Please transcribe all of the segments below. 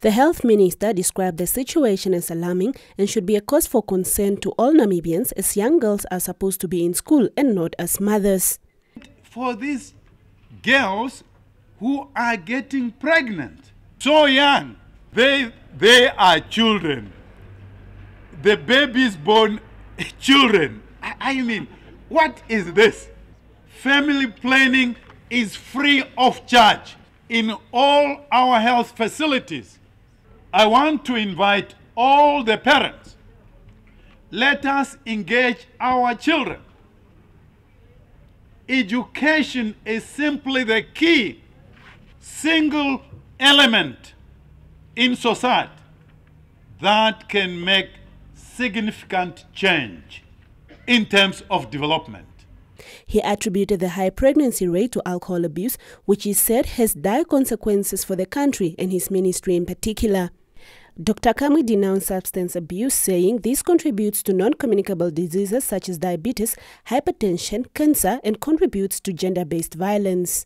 The health minister described the situation as alarming and should be a cause for concern to all Namibians as young girls are supposed to be in school and not as mothers. For these girls who are getting pregnant so young, they, they are children. The babies born children. I, I mean, what is this? Family planning is free of charge in all our health facilities. I want to invite all the parents. Let us engage our children. Education is simply the key single element in society that can make significant change in terms of development. He attributed the high pregnancy rate to alcohol abuse, which he said has dire consequences for the country and his ministry in particular. Dr. Kamui denounced substance abuse, saying this contributes to non communicable diseases such as diabetes, hypertension, cancer, and contributes to gender based violence.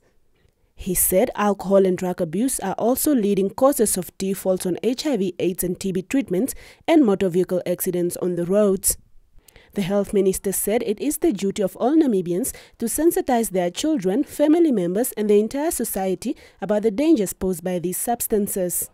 He said alcohol and drug abuse are also leading causes of defaults on HIV, AIDS, and TB treatments and motor vehicle accidents on the roads. The health minister said it is the duty of all Namibians to sensitize their children, family members and the entire society about the dangers posed by these substances.